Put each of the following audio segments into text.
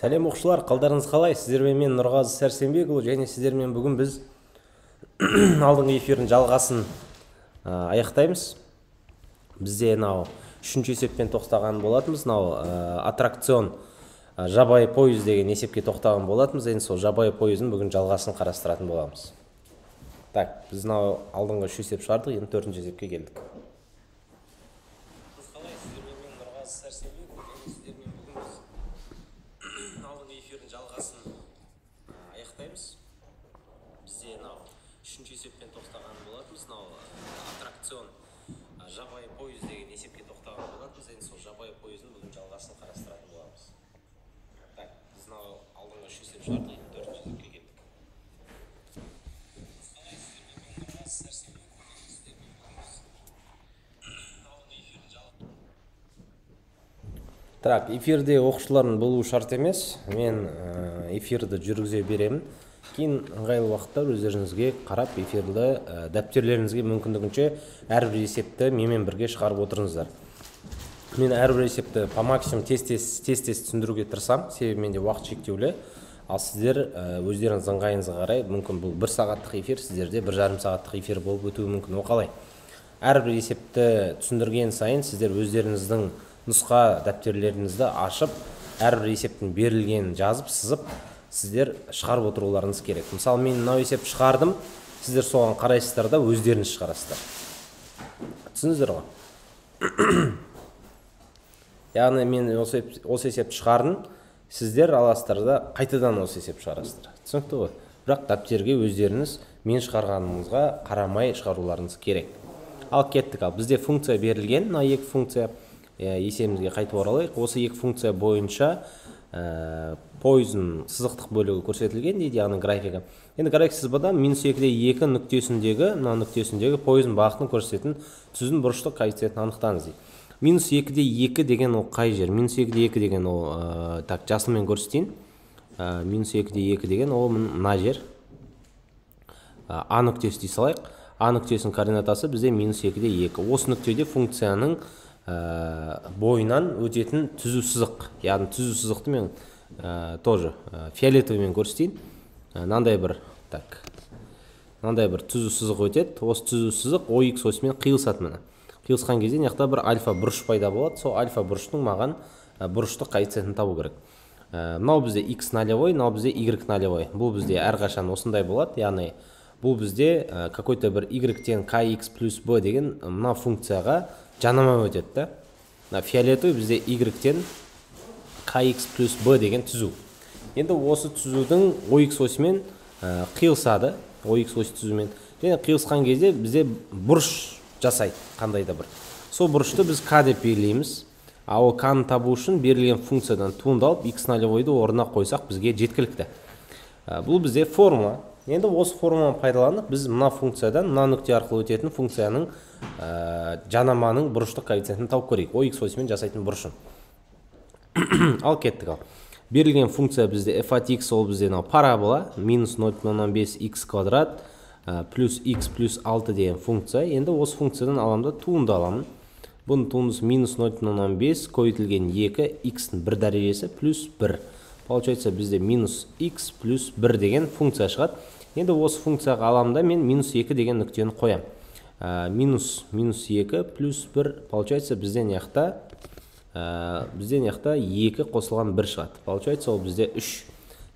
сәлем оқушылар қалдарыңыз қалай сіздермен мен нұрғазы сәрсенбекұлы және сіздермен бүгін біз алдыңғы эфирдің жалғасын ә, аяқтаймыз бізде мынау үшінші есеппен тоқтаған болатынбыз мынау ә, аттракцион ә, жабайы пойыз деген есепке тоқтаған болатынбыз енді сол жабайы пойыздың бүгін жалғасын қарастыратын боламыз так біз мынау алдыңғы үш есеп шығардық енді төртінші есепке келдік так эфирде оқушылардың болуы шарт емес мен э, эфирді жүргізе беремін кейін ыңғайлы уақытта өздеріңізге қарап эфирді ә, дәптерлеріңізге мүмкіндігінше әрбір есепті менімен бірге шығарып отырыңыздар мен әрбір есепті по максимум тез тез тез тез түсіндіруге тырысамын себебі менде уақыт шектеулі ал сіздер э, өздеріңіз ыңғайыңызға қарай мүмкін бұл бір сағаттық эфир сіздерде бір жарым сағаттық эфир болып өтуі мүмкін қалай. әрбір есепті түсіндірген сайын сіздер өздеріңіздің нұсқа дәптерлеріңізді ашып әрбір есептің берілгенін жазып сызып сіздер шығарып отыруларыңыз керек мысалы мен мынау есеп шығардым сіздер соған қарайсыздар да өздеріңіз шығарасыздар түсіндіңіздер ғой яғни мен осы, есепті шығардым сіздер аласыздар да қайтадан осы есеп шығарасыздар түсінікті ғой бірақ дәптерге өздеріңіз мен шығарғанымызға қарамай шығаруларыңыз керек ал кеттік ал бізде функция берілген мына екі функция есебімізге қайтып оралайық осы екі функция бойынша ә, пойыздың сызықтық бөлігі көрсетілген дейді яғни графигі енді график сызбада минус екіде екі нүктесіндегі мына нүктесіндегі пойыздың бағытын көрсететін түздің бұрыштық коэффициентін анықтаңыз дейді минус екіде екі деген ол қай жер минус екіде екі деген ол ә, так жасылмен көрсетейін ә, минус екіде екі деген ол мына жер а нүктесі дей салайық а нүктесінің координатасы бізде минус екіде екі осы нүктеде функцияның Э, бойынан өтетін түзу сызық яғни түзу сызықты мен ә, тоже э, фиолетовыймен көрсетейін мынандай бір так мынандай бір түзу сызық өтеді осы түзу сызық x осімен қиылысады міне қиылысқан кезде мына жақта бір альфа бұрыш пайда болады сол альфа бұрыштың маған бұрыштық коэффициентін табу керек мынау бізде x нолевой мынау бізде y нолевой бұл бізде әрқашан осындай болады яғни бұл бізде какой то бір y тең kx плюс b деген мына функцияға жанама өтеді да мына фиолетовый бізде y-тен kx плюс b деген түзу енді осы түзудің ox осімен ә, қиылысады ox осі түзумен және қиылысқан кезде бізде бұрыш жасайды қандай да бір сол бұрышты біз K деп белгілейміз ал ол к табу үшін берілген функциядан туындалып x нолевойды орнына қойсақ бізге жеткілікті бұл бізде формула енді осы формуланы пайдаланып біз мына функциядан мына нүкте арқылы өтетін функцияның ә, жанаманың бұрыштық коэффициентін тауып көрейік x осімен жасайтын бұрышын ал кеттік ал берілген функция бізде f от x ол бізде мынау парабола минус нөл бүтін оннан бес x квадрат ә, плюс x плюс алты деген функция енді осы функциядан аламын да туынды аламын бұның туындысы минус нөл бүтін оннан бес көбейтілген екі икстің тің бір дәрежесі плюс бір получается бізде минус x плюс бір деген функция шығады енді осы функцияға аламын да мен минус екі деген нүктені қоямын ә, минус минус екі плюс бір получается бізде мына жақта ә, бізде мына жақта екі қосылған бір шығады получается ол бізде үш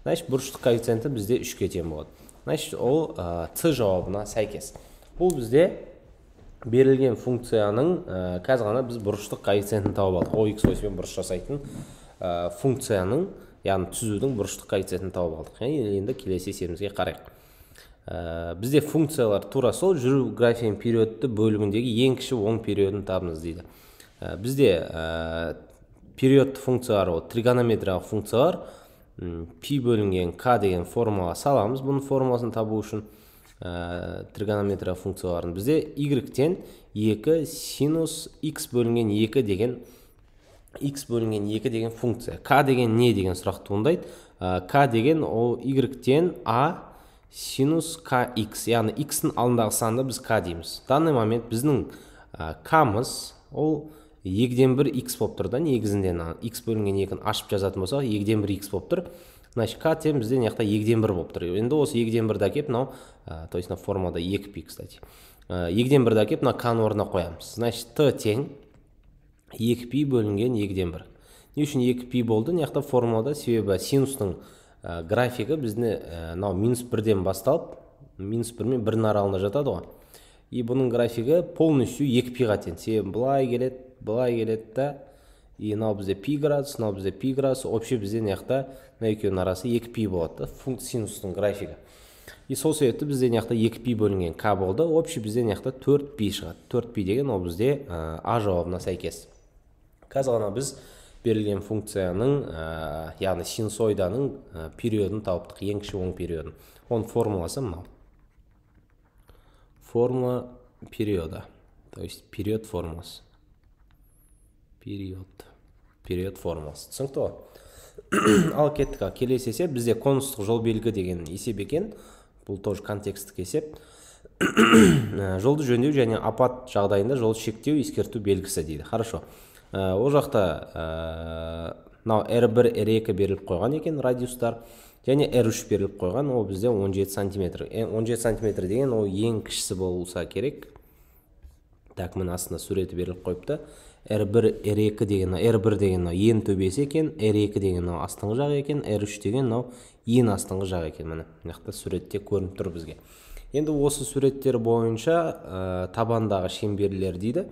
значит бұрыштық коэффициенті бізде үшке тең болады значит ол ә, ц жауабына сәйкес бұл бізде берілген функцияның ә, қазір ғана біз бұрыштық коэффициентін тауып алдық о икс осьпен бұрыш жасайтын ә, функцияның яғни түзудің бұрыштық коэффициентін тауып алдық енді келесі есебімізге қарайық Э, бізде функциялар тура сол жүру графигін периодты бөлігіндегі ең кіші оң периодын табыңыз дейді э, бізде ә, э, периодты функциялар ол тригонометриялық функциялар пи бөлінген к деген формула саламыз бұның формуласын табу үшін ә, тригонометрия функцияларын бізде y-тен 2 синус x бөлінген 2 деген x бөлінген 2 деген функция k деген не деген сұрақ туындайды k деген ол y-тен а синус kx яғни x-тің алдындағы санды біз k дейміз данный момент біздің k-мыз ол 2-ден 1 x болып тұр да негізінде x бөлінген 2-ні ашып жазатын болсақ 2-ден 1 x болып тұр значит k тең бізде мына жақта 2-ден 1 болып тұр енді осы 2-ден 1-ді мынау ә, то есть мына формада 2 пи кстати ә, 2-ден 1-ді әкеліп мына k-ның орнына қоямыз значит т тең 2 пи бөлінген 2-ден 1 не үшін 2 пи болды мына формулада себебі синустың ә, э, графигі бізде э, мынау минус бірден басталып минус бір мен бірдің аралығында жатады ғой и бұның графигі полностью екі пиға тең себебі былай келеді былай келеді да и мынау бізде пи градус мынау бізде пи градус общий бізде мына жақта мына екеуінің арасы екі пи болады да функт синустың графигі и сол себепті бізде мына жақта екі пи бөлінген к болды общий бізде мына жақта төрт пи шығады төрт пи деген ол бізде э, а жауабына сәйкес қазір ғана біз берілген функцияның ә, яғни синсоиданың периодын тауыптық ең кіші оң периодын оның формуласы мынау формула периода то есть период формуласы период период формуласы түсінікті ғой ал кеттік ал келесі есеп бізде конустық жол белгі деген есеп екен бұл тоже контексттік есеп жолды жөндеу және апат жағдайында жолды шектеу ескерту белгісі дейді хорошо Э, ол жақта э, мынау r1 r2 беріліп қойған екен радиустар және r3 беріліп қойған ол бізде 17 сантиметр 17 э, сантиметр деген ол ең кішісі болса керек так міне астында суреті беріліп қойыпты r1 r2 деген r1 деген мынау ең төбесі екен r2 деген мынау астыңғы жағы екен r3 деген мынау ең астыңғы жағы екен міне мына жақта суретте көрініп тұр бізге енді осы суреттер бойынша ә, табандағы шеңберлер дейді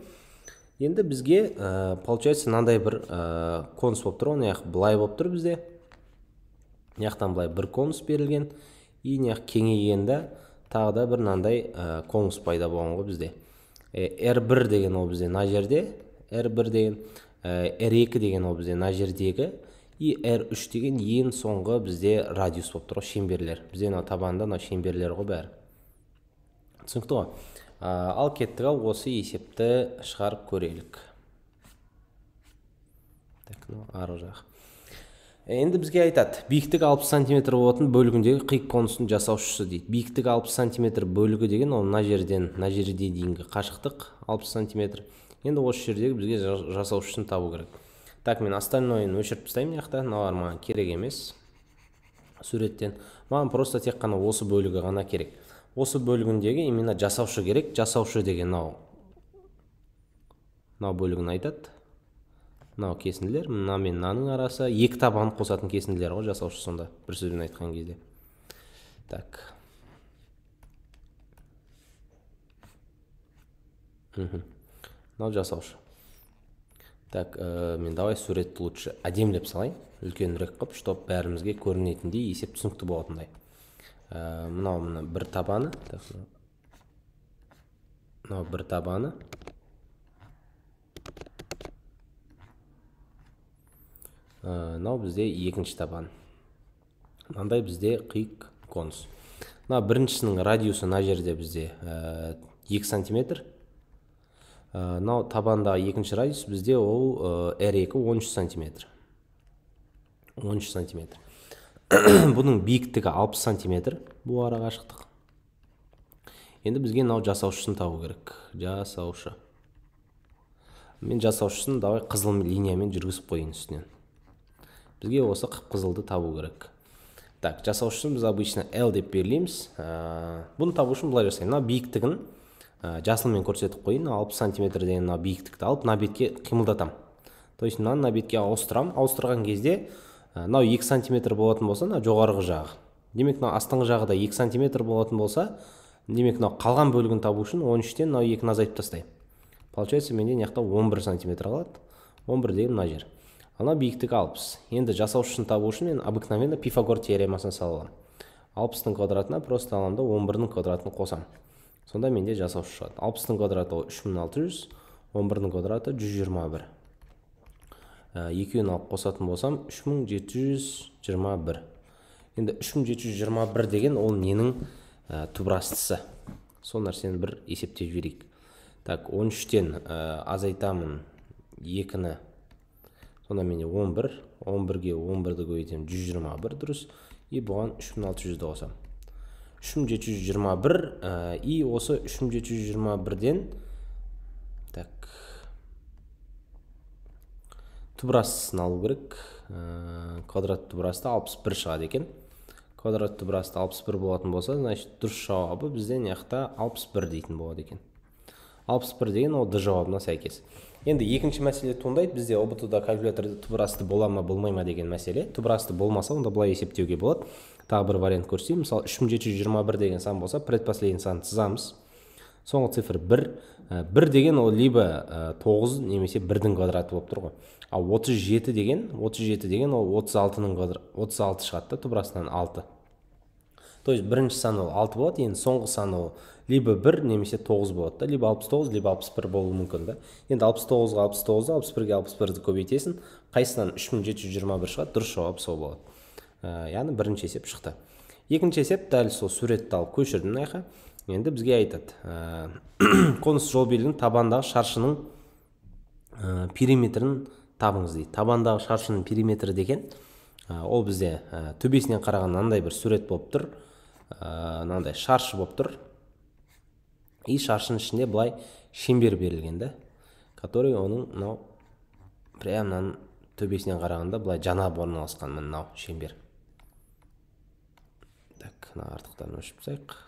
енді бізге ә, получается мынандай бір ә, конус болып тұр ғой былай болып тұр бізде мына жақтан былай бір конус берілген и мына жақ кеңейгенде тағы да бір мынандай ә, конус пайда болған ғой бізде ә, э, r1 деген ол бізде мына жерде r1 деген р r2 деген ол бізде мына жердегі и r3 деген ең соңғы бізде радиус болып тұр ғой шеңберлер бізде мына табанда мына шеңберлер ғой бәрі түсінікті ғой ал кеттік ал осы есепті шығарып көрелік так мынау арғы жақ э, енді бізге айтады биіктігі 60 сантиметр болатын бөлігіндегі қиық конусын жасаушысы дейді биіктігі 60 сантиметр бөлігі деген ол мына жерден мына жерге дейінгі қашықтық 60 сантиметр енді осы жердегі бізге жасаушысын табу керек так мен остальнойын өшіріп тастаймын мына жақта мыналар маған керек емес суреттен маған просто тек қана осы бөлігі ғана керек осы бөлігіндегі именно жасаушы керек жасаушы деген мынау мынау бөлігін айтады мынау кесінділер мына мен мынаның арасы екі табан қосатын кесінділер ғой жасаушы сонда бір сөзбен айтқан кезде так мынау жасаушы так ә, мен давай суретті лучше әдемілеп салайын үлкенірек қылып чтобы бәрімізге көрінетіндей есеп түсінікті болатындай Э, мынау мына бір табаны мынау бір табаны э, мынау бізде екінші табан мынандай бізде қиық конус мына біріншісінің радиусы мына жерде бізде э, екі сантиметр мынау табандағы екінші радиус бізде ол р екі он үш сантиметр он үш сантиметр бұның биіктігі 60 сантиметр бұл ара қашықтық енді бізге мынау жасаушысын табу керек жасаушы мен жасаушысын давай қызыл линиямен жүргізіп қояйын үстінен бізге осы қып қызылды табу керек так жасаушысын біз обычно l деп белгілейміз ә, бұны табу үшін былай жасаймын мынау биіктігін ә, жасылмен көрсетіп қояйын алпыс сантиметр деген мына биіктікті алып мына бетке қимылдатамын то есть мынаны мына бетке ауыстырамын ауыстырған кезде Э, мынау екі сантиметр болатын болса мына жоғарғы жағы демек мынау астыңғы жағы да екі сантиметр болатын болса демек мынау қалған бөлігін табу үшін он үштен мынау екіні азайтып тастаймын получается менде мына жақта он бір сантиметр қалады он бір деген мына жер ана биіктігі алпыс енді жасаушысын табу үшін мен обыкновенно пифагор теоремасын сала аламын алпыстың квадратына просто аламын да он бірдің квадратын қосамын сонда менде жасаушы шығады алпыстың квадраты ол үш мың алты жүз он бірдің квадраты жүз жиырма бір екеуін алып қосатын болсам 3721 енді 3721 деген ол ненің ә, түбірастысы сол нәрсені бір есептеп жіберейік так 13-тен ә, азайтамын екіні сонда менде 11 11-ге 11-ді көбейтемін 121 дұрыс и бұған 3600-ді қосамын 3721 ә, и осы 3721-ден так тубырасын алу керек ә, квадрат тубырасы 61 алпыс бір шығады екен квадрат тубырасы 61 алпыс бір болатын болса значит дұрыс жауабы бізде мына жақта алпыс бір дейтін болады екен алпыс бір деген ол д жауабына сәйкес енді екінші мәселе туындайды бізде ұбт да калькулятор тубырасты бола ма болмай ма деген мәселе тубырасты болмаса онда былай есептеуге болады тағы бір вариант көрсетейін мысалы үш мың жеті жүз жиырма бір деген сан болса предпоследний санды сызамыз соңғы цифр бір э, бір деген ол либо э, тоғыз немесе бірдің квадраты болып тұр ғой ал отыз жеті деген отыз жеті деген ол отыз алтының отыз алты шығады да түпнұсқасынан алты то есть бірінші сан ол алты болады енді соңғы саны ол либо бір немесе тоғыз болады да либо алпыс тоғыз либо алпыс бір болуы мүмкін да енді алпыс тоғызға алпыс тоғызды алпыс бірге алпыс бірді көбейтесің қайсысынан үш мың жеті жүз жиырма бір шығады дұрыс жауап сол болады ә, яғни бірінші есеп шықты екінші есеп дәл сол суретті алып көшірдім жаққа енді бізге айтады ә, қоныс жол белгінің табандағы шаршының ә, периметрін табыңыз дейді табандағы шаршының периметрі деген ә, ол бізде ә, төбесінен қараған мынандай бір сурет болып тұр мынандай шаршы болып тұр и шаршының ішінде былай шеңбер берілген да который оның мынау прям мынаның төбесінен қарағанда былай жанап орналасқан мынау шеңбер так мына артықтарын өшіріп тастайық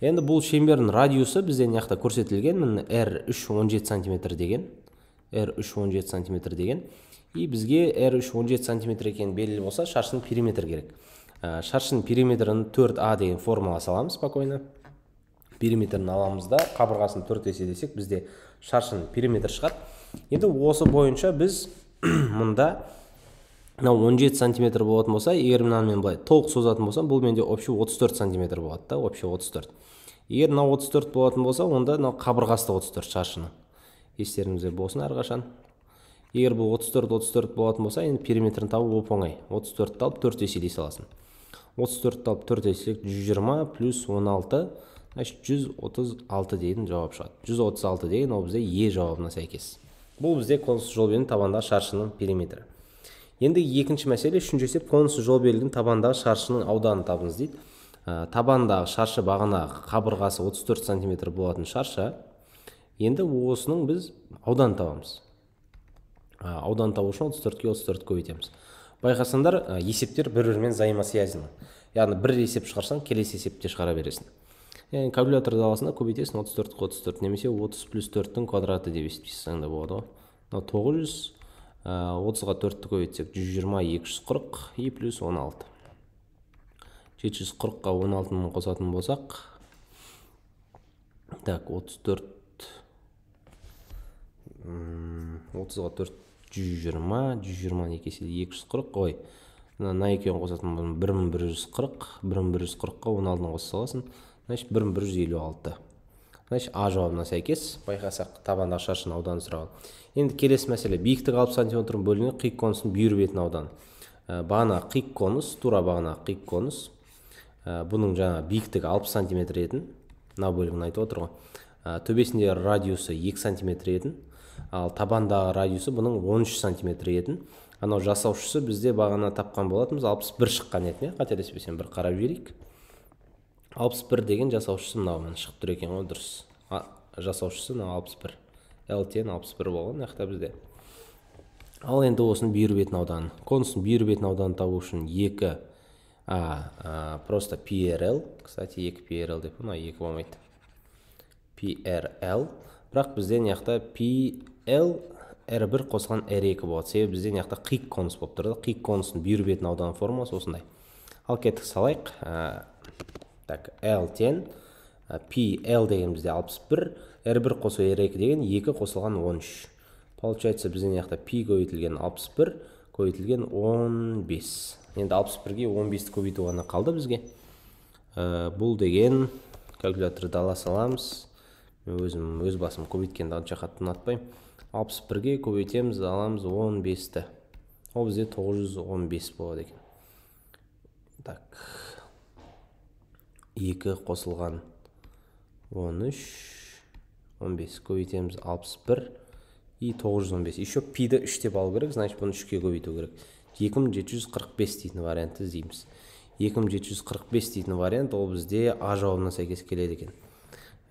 енді бұл шеңбердің радиусы бізде мына жақта көрсетілген міне r үш он жеті сантиметр деген r үш он жеті сантиметр деген и бізге r үш он жеті сантиметр екені белгілі болса шаршының периметрі керек шаршының периметрін 4 а деген формула саламыз спокойно периметрін аламыз да қабырғасын төрт есе десек бізде шаршының периметрі шығады енді осы бойынша біз мұнда мынау он жеті сантиметр болатын болса егер мынаны мен былай толық созатын болсам бұл менде общий отыз төрт сантиметр болады да общий отыз төрт егер мынау отыз төрт болатын болса онда мынау қабырғасы да отыз төрт шаршының естеріңізде болсын әрқашан егер бұл отыз төрт отыз төрт болатын болса енді периметрін табу оп оңай отыз төртті алып төрт еселей саласың отыз төртті алып төрт еселек жүз жиырма плюс он алты значит жүз отыз алты деген жауап шығады жүз отыз алты деген ол бізде е жауабына сәйкес бұл бізде конус жолбенің табандағы шаршының периметрі енді екінші мәселе үшінші есеп конус жол белгінің табандағы шаршының ауданын табыңыз дейді ә, табандағы шаршы бағана қабырғасы 34 сантиметр болатын шарша енді осының біз ауданын табамыз ә, ауданын табу үшін отыз төртке отыз төртті көбейтеміз байқасаңдар ә, есептер бір бірімен взаимосвязаны яғни бір есеп шығарсаң келесі есепте шығара бересің яғни аласың да көбейтесің отыз төртке отыз төрт немесе отыз плюс төрттің квадраты деп есептесең де болады ғой мынау тоғыз жүз отызға төртті көбейтсек жүз жиырма екі жүз қырық и плюс он алты жеті жүз қырыққа он алты мың қосатын болсақ так отыз төрт отызға төрт жүз жиырма жүз жиырманы екі есе екі жүз қырық ой мына екеуін қосатын болсам бір мың бір жүз қырық бір мың бір жүз қырыққа он алтыны қоса саласың значит бір мың бір жүз елу алты значит а жауабына сәйкес байқасақ табандағы шашын ауданы сұраған енді келесі мәселе биіктік алпыс сантиметр бөлінген қиық конусының бүйір бетінің ауданы ә, бағана қиық конус тура бағана қиық конус ә, бұның жаңа биіктігі алпыс сантиметр етін мына бөлігін айтып отыр ғой ә, төбесінде радиусы екі сантиметр етін ал табандағы радиусы бұның 13 сантиметр етін анау жасаушысы бізде бағана тапқан болатынбыз алпыс бір шыққан етін иә қателеспесем бір қарап жіберейік алпыс бір деген жасаушысы мынау міне шығып тұр екен ғой дұрыс жасаушысы мынау алпыс бір лтн алпыс бір болған мына жақта бізде ал енді осының бүйір бетін ауданы конустың бүйір бетін ауданын табу үшін екі а, а просто prl кстати екі prl деп мына екі болмайды prl бірақ бізде мына жақта pl р бір қосылған r екі болады себебі бізде мына жақта қиық конус болып тұр да қиық конустың бүйір бетін аудан формуласы осындай ал кеттік салайық так l 10 p l деген бізде 61 r1 қосу r2 деген 2 қосылған 13 получается бізде мына p көбейтілген 61 көбейтілген 15 енді 61-ге 15-ті көбейту ғана қалды бізге э, бұл деген калькуляторды ала саламыз мен өзім өз басым көбейткенді онша қатты ұнатпаймын 61-ге көбейтеміз аламыз 15-ті ол бізде 915 болады екен так 2 қосылған 13 15 көбейтеміз 61 и 915 еще пиді 3 деп алу керек значит бұны 3-ке көбейту керек 2745 дейтін варианты іздейміз 2745 дейтін вариант ол бізде а жауабына сәйкес келеді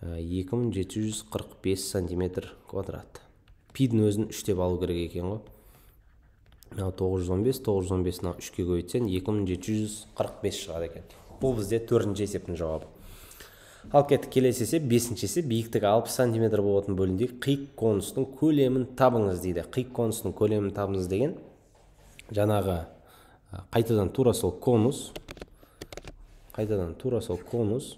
екен 2745 ә, сантиметр квадрат пидің өзін 3 деп алу керек екен ғой 915 915 мынау 3-ке көбейтсең 2745 шығады екен бұл бізде төртінші есептің жауабы Ал кеттік келесі есеп бесінші есеп биіктігі алпыс сантиметр болатын бөлінде қиық конустың көлемін табыңыз дейді қиық конустың көлемін табыңыз деген жаңағы қайтадан тура сол конус қайтадан тура сол конус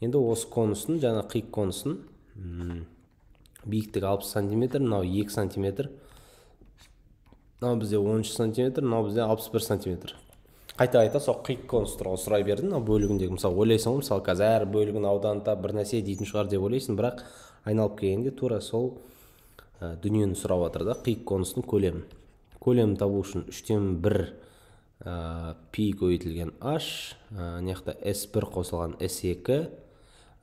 енді осы конустың жаңа қиық конусының биіктігі алпыс сантиметр мынау екі сантиметр мынау бізде он үш сантиметр мынау бізде алпыс бір сантиметр қайта қайта сол қиық конус туралы сұрай бердім мына бөлігіндегі мысалы ойлайсың ғой мысалы қазір әр бөлігін тап бір нәрсе дейтін шығар деп ойлайсың бірақ айналып келгенде тура сол ә, дүниені сұрап жатыр да қиық конустың көлемін көлемін табу үшін үштен бір ә, пи көбейтілген h ә, мына жақта с бір қосылған с екі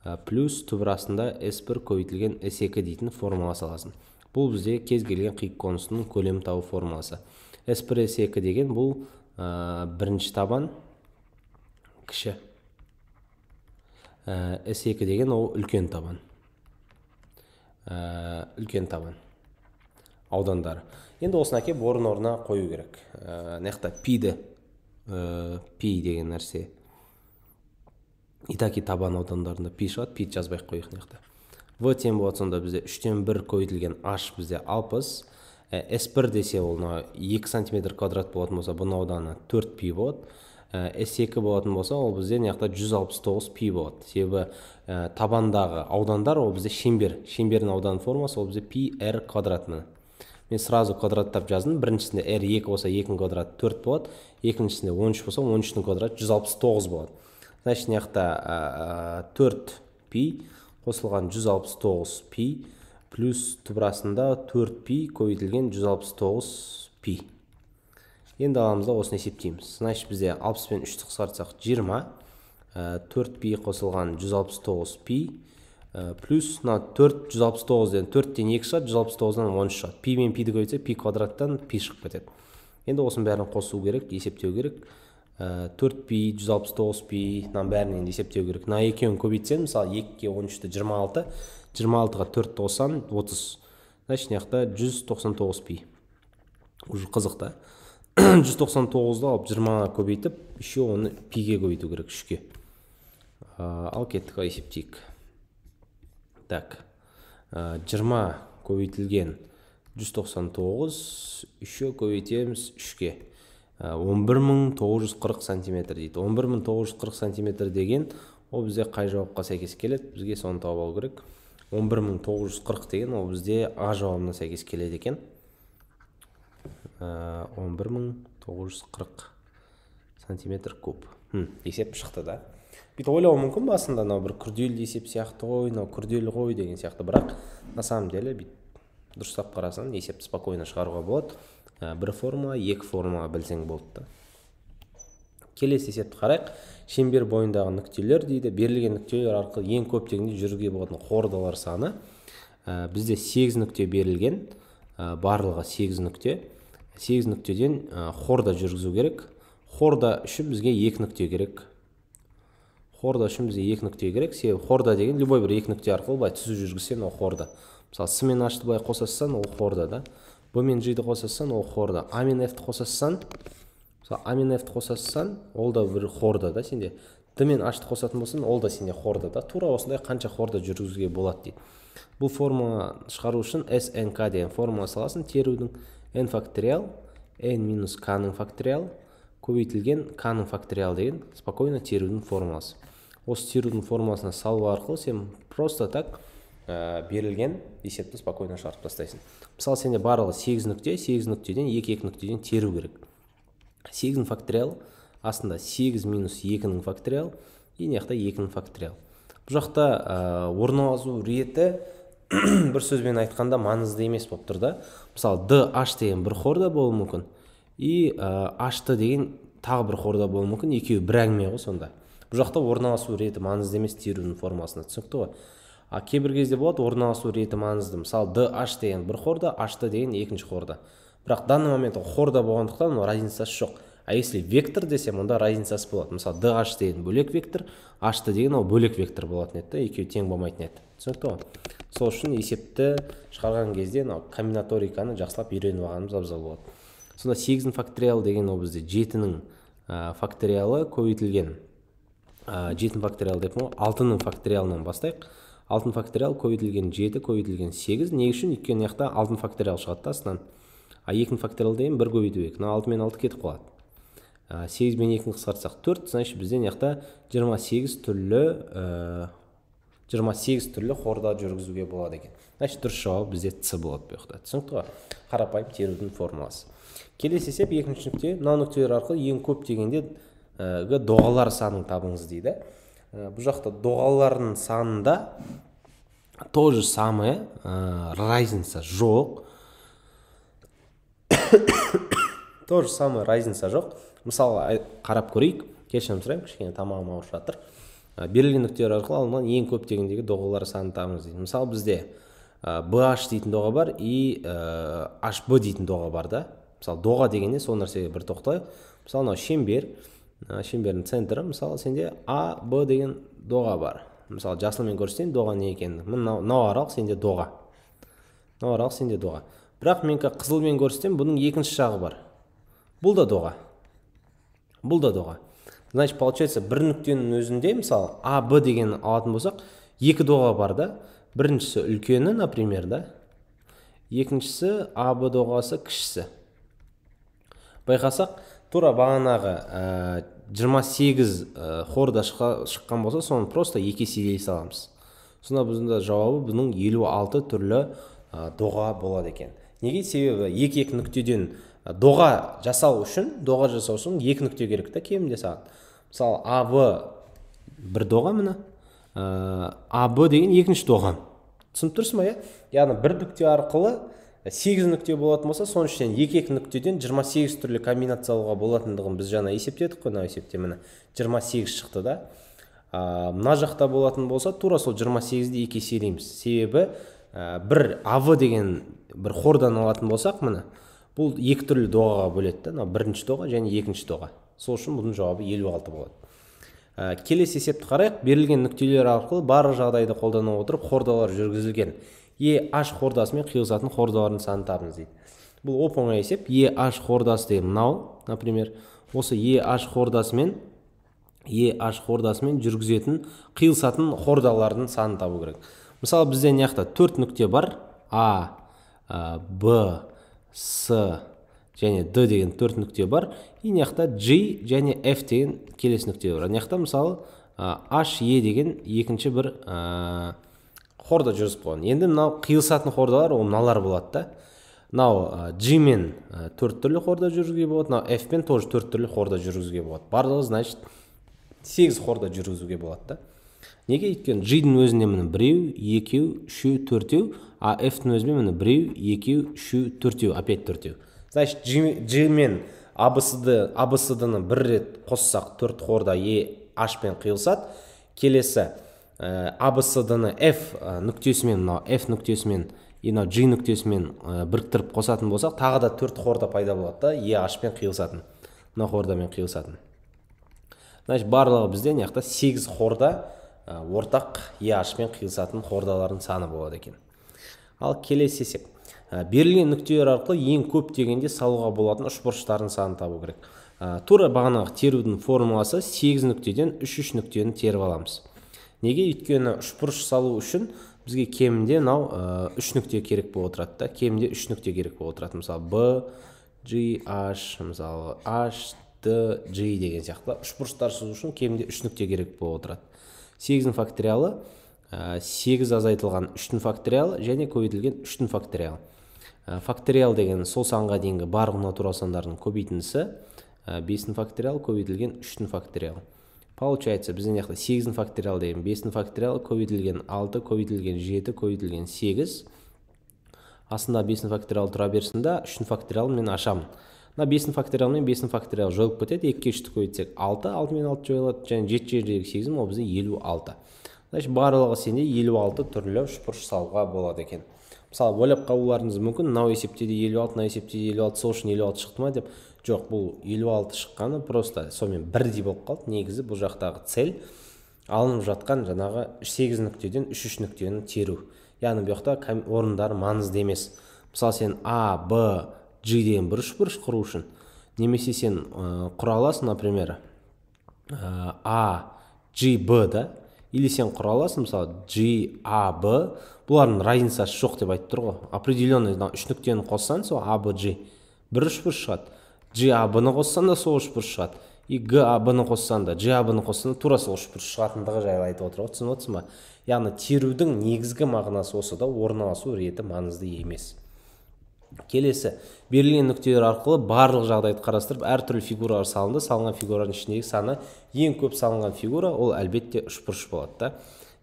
ә, плюс түбір астында с бір көбейтілген с екі дейтін формула саласың бұл бізде кез келген қиық конусының көлем табу формуласы с бір с екі деген бұл ә, бірінші табан кіші ә, э, s2 деген ол үлкен табан ә, үлкен табан аудандары енді осыны әкеліп орын орнына қою керек мына жақта пиді пи деген нәрсе итаки табан аудандарында пи шығады пиді жазбай ақ қояйық мына жақта в тең болады сонда бізде үштен бір көбейтілген h бізде алпыс с бір десе ол мына екі сантиметр квадрат болатын болса бұның ауданы төрт пи болады с екі болатын болса ол бізде мына жақта жүз алпыс тоғыз пи болады себебі ә, табандағы аудандар ол бізде шеңбер шеңбердің аудан формасы ол бізде пи р квадрат міне мен сразу квадраттап жаздым біріншісінде r екі болса екінің квадраты төрт болады екіншісінде он үш болса он үштің квадраты жүз алпыс тоғыз болады значит мына жақта төрт пи қосылған жүз алпыс тоғыз пи плюс тұбырасында 4 пи көбейтілген 169 пи енді аламызда осын есептейміз Сынайшы бізде 60 пен 3 қысқартсақ 20 4 э, пи қосылған 169 пи плюс 4, ден 4-ден 2 шат, 169 шығады жүз шат. тоғыздан шығады пи мен пиді көбейтсе пи квадраттан пи шығып кетеді енді осын бәрін қосу керек есептеу керек Э, төрт пи жүз алпыс тоғыз пи мынаның бәрін енді есептеу керек мына екеуін көбейтсем мысалы екіге он үшті жиырма алты жиырма алтыға төрт тоқсан отыз значит мына жақта жүз тоқсан тоғыз пи уже қызық та жүз тоқсан тоғызды алып жиырмаға көбейтіп еще оны пиге көбейту керек үшке э, ал кеттік есептейік так э, жиырма көбейтілген жүз тоқсан тоғыз еще көбейтеміз үшке 11940 э, бір сантиметр дейді 11940 бір сантиметр деген ол бізде қай жауапқа сәйкес келеді бізге соны тауып алу керек 11940 деген ол бізде а жауабына сәйкес келеді екен э, он бір сантиметр куб есеп шықты да бүйтіп ойлауы мүмкін басында анау бір күрделі есеп сияқты ғой мынау күрделі ғой деген сияқты бірақ на самом деле бүйтіп дұрыстап қарасаң есепті спокойно шығаруға болады Ә, бір формула екі формула білсең болды келесі есепті қарайық шеңбер бойындағы нүктелер дейді берілген нүктелер арқылы ең көп дегенде жүруге болатын қордалар саны ә, бізде 8 нүкте берілген ә, барлығы 8 нүкте 8 нүктеден ә, хорда жүргізу керек хорда үшін бізге екі нүкте керек хорда үшін бізге екі нүкте керек себебі хорда деген любой бір екі нүкте арқылы былай түзу жүргізсең ол хорда мысалы с мен ашты былай салсаң ол хорда да б мен қоса салсаң ол хорда а мен фті салсаң мысалы а мен фті салсаң ол да бір хорда да сенде д мен ашты қосатын болсаң ол да сенде хорда да тура осындай қанша хорда жүргізуге болады дейді бұл формула шығару үшін snk деген формула саласың терудің n факториал n минус k-ның факториал көбейтілген k-ның факториалы деген спокойно терудің формуласы осы терудің формуласына салу арқылы сен просто так ә, берілген есепті спокойно шығарып тастайсың мысалы сенде барлығы сегіз нүкте сегіз нүктеден екі екі нүктеден теру керек сегіздің факториал астында сегіз минус екінің факториал и мына жақта екінің факториал бұл жақта ә, орналасу реті бір сөзбен айтқанда маңызды емес болып тұр да мысалы аш деген бір хорда болуы мүмкін и ә, деген тағы бір хорда болуы мүмкін екеуі бір әңгіме ғой сонда бұл жақта орналасу реті маңызды емес терудің формасына түсінікті ғой а кейбір кезде болады орналасу реті маңызды мысалы аш деген бір хорда д деген екінші хорда бірақ данный момент хорда болғандықтан оның разницасы жоқ а если вектор десем онда разницасы болады мысалы аш деген бөлек вектор д деген ол бөлек вектор болатын еді да екеуі тең болмайтын еді түсінікті ғой сол үшін есепті шығарған кезде мынау комбинаториканы жақсылап үйреніп алғанымыз абзал болады сонда сегіздің факториалы деген ол бізде жетінің ә, факториалы көбейтілген жетінің факториалы деп ғой алтының факториалынан бастайық алтын факториал көбейтілген жеті көбейтілген сегіз не үшін өйткені мына жақта алтын факториал шығады да астынан а екінің факториал деген бір көбейту екі мына алты мен алты кетіп қалады сегіз бен екіні қысқартсақ төрт значит бізде мына жақта жиырма сегіз түрлі жиырма сегіз түрлі қорда жүргізуге болады екен значит дұрыс жауап бізде ц болады бұл жақта түсінікті ғой қарапайым терудің формуласы келесі есеп екінші нүкте мынау нүктелер арқылы ең көп дегенде доғалар санын табыңыз дейді Э, бұл жақта доғалардың санында то самое ә, разница жоқ то самое разница жоқ мысалы қарап көрейік кешірім сұраймын кішкене тамағым ауырып жатыр э, берілген нүктелер арқылы алынған ең көп дегендегі доғалар санын табыңыз дейді мысалы бізде ә, bh дейтін доға бар и ә, hb дейтін доға бар да мысалы доға дегенде сол нәрсеге бір тоқталайық мысалы мынау шеңбер Э, шеңбердің центрі мысалы сенде а б деген доға бар мысалы жасылмен көрсетейін доға не екенін мынау аралық сенде доға мынау аралық сенде доға бірақ мен қызылмен көрсетемін бұның екінші жағы бар бұл да доға бұл да доға значит получается бір нүктенің өзінде мысалы а б деген алатын болсақ екі доға бар да біріншісі үлкені например да екіншісі а б доғасы кішісі байқасақ тура бағанағы ә, сегіз ә, хорда шыққан болса соны просто екі еселей саламыз сонда біздің жауабы бұның 56 түрлі э, доға болады екен неге себебі екі екі нүктеден доға жасау үшін доға жасау үшін екі нүкте керек та кемінде саған мысалы аб бір доға міне ә, аб деген екінші доға түсініп тұрсың ба иә яғни бір нүкте арқылы сегіз нүкте болатын болса соның ішінен екі екі нүктеден жиырма сегіз түрлі комбинация алуға болатындығын біз жаңа есептедік қой мына есепте міне жиырма сегіз шықты да мына жақта болатын болса тура сол жиырма сегізді екі еселейміз себебі ә, бір ав деген бір хордан алатын болсақ міне бұл екі түрлі доғаға бөледі да мына бірінші доға және екінші доға сол үшін бұның жауабы елу алты болады ә, келесі есепті қарайық берілген нүктелер арқылы барлық жағдайды қолдана отырып хордалар жүргізілген еh хордасы мен қиылысатын хордалардың санын табыңыз дейді бұл оп оңай есеп Аш хордасы деген мынау например осы Е, хордасымен еh хордасымен жүргізетін қиылысатын хордалардың санын табу керек мысалы бізде мына жақта төрт нүкте бар а б с және д деген төрт нүкте бар и мына жақта g және f деген келесі нүкте бар мына жақта мысалы Аш е деген екінші бір хорда жүргізіп қойған енді мынау қиылысатын хордалар ол мыналар болады да мынау g мен төрт түрлі хорда жүргізуге болады мынау f пен тоже төрт түрлі хорда жүргізуге болады барлығы значит сегіз хорда жүргізуге болады да неге өйткені g дің өзінде міне біреу екеу үшеу төртеу а фтің өзінде міне біреу екеу үшеу төртеу опять төртеу значит g мен абсд абсдны бір рет қоссақ төрт хорда е h пен қиылысады келесі ә, э, абсдны f э, нүктесімен мынау f нүктесімен и мынау g нүктесімен ә, біріктіріп қосатын болсақ тағы да төрт хорда пайда болады да е ашпен қиылысатын мына хордамен қиылысатын значит барлығы бізде мына жақта сегіз хорда ә, ортақ е қиылысатын хордалардың саны болады екен ал келесі есеп ә, берілген нүктелер арқылы ең көп дегенде салуға болатын үшбұрыштардың санын табу керек ә, тура бағанағы терудің формуласы сегіз нүктеден үш үш нүктені теріп аламыз неге өйткені үшбұрыш салу үшін бізге кемінде мынау э, үш нүкте керек болып отырады да кемінде үш нүкте керек болып отырады мысалы б g h мысалы h d g деген сияқты үшбұрыштар сызу үшін кемінде үш нүкте керек болып отырады сегіздің факториалы э, сегіз азайтылған үштің факториалы және көбейтілген үштің факториалы э, факториал деген сол санға дейінгі барлық натурал сандардың көбейтіндісі бестің факториалы көбейтілген үштің факториалы получается бізде мына жақта сегіздің факториалы деген бестің факториалы көбейтілген алты көбейтілген жеті көбейтілген сегіз астында бестің факториалы тұра берсін да үштің факториалын мен ашамын мына бестің факториалы мен бестің факториалы жойылып кетеді екіге үшті көбейтсек алты алты мен алты жойылады және жеті жердегі сегіз ол бізде елу алты значит барлығы сенде елу алты түрлі үшбұрыш салуға болады екен мысалы ойлап қалуларыңыз мүмкін мынау есепте де елу алты мына есепте де елу алты сол үшін елу алты шықты ма деп жоқ бұл елу алты шыққаны просто сонымен бірдей болып қалды негізі бұл жақтағы цель алынып жатқан жаңағы сегіз нүктеден үш үш нүктені теру яғни бұл жақта орындар маңызды емес мысалы сен а б g деген бұрыш бұрыш құру үшін немесе сен ә, құра аласың например ә, а g b да или сен құра аласың мысалы g а b бұлардың разницасы жоқ деп айтып тұр ғой определенный үш нүктені қоссаң сол а б g үш бұрыш шығады ж а бны қоссаң да сол үшбұрыш шығады и г а б ны қоссаң да ж а б қоссаң да тура сол үшбұрыш шығатындығы жайлы айтып отыр ғой түсініп отырсың ба яғни терудің негізгі мағынасы осы да орналасу реті маңызды емес келесі берілген нүктелер арқылы барлық жағдайды қарастырып әртүрлі фигуралар салынды салынған фигураның ішіндегі саны ең көп салынған фигура ол әлбетте үшбұрыш болады да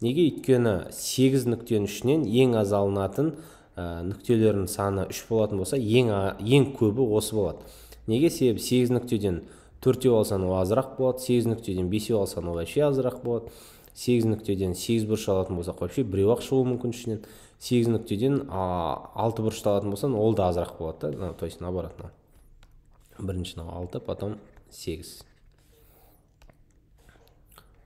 неге өйткені сегіз нүктенің ішінен ең аз алынатын ә, нүктелердің саны үш болатын болса ең, ең көбі осы болады неге себебі сегіз нүктеден төртеу алсаң ол азырақ болады сегіз нүктеден бесеу алсаң ол вообще азырақ болады сегіз нүктеден сегіз бұрыш алатын болсақ вообще біреу ақ шығуы мүмкін ішінен сегіз нүктеден алты бұрышты алатын болсаң ол да азырақ болады да то есть наоборот бірінші мынау алты потом сегіз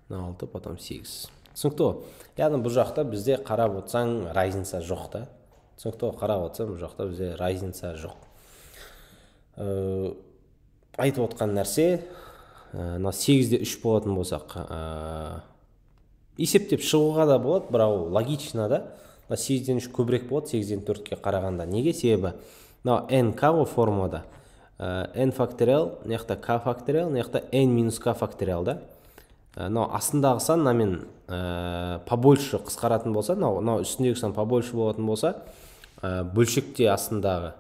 мына алты потом сегіз түсінікті ғой яғни бұл жақта бізде қарап отырсаң разница жоқ та түсінікті ғой қарап отырсаң бұл жақта бізде разница жоқ ә, айтып отқан нәрсе ә, мына ә, сегізде үш болатын болсақ ә, есептеп шығуға да болады бірақ ол логично да мына сегізден үш көбірек болады сегізден төртке қарағанда неге себебі мынау к ғой формулада ә, n факториал мына жақта k факториал мына жақта n минус k факториал да ә, мынау астындағы сан мынамен ә, побольше қысқаратын болса мынау мынау үстіндегі сан побольше болатын болса ә, бөлшекте астындағы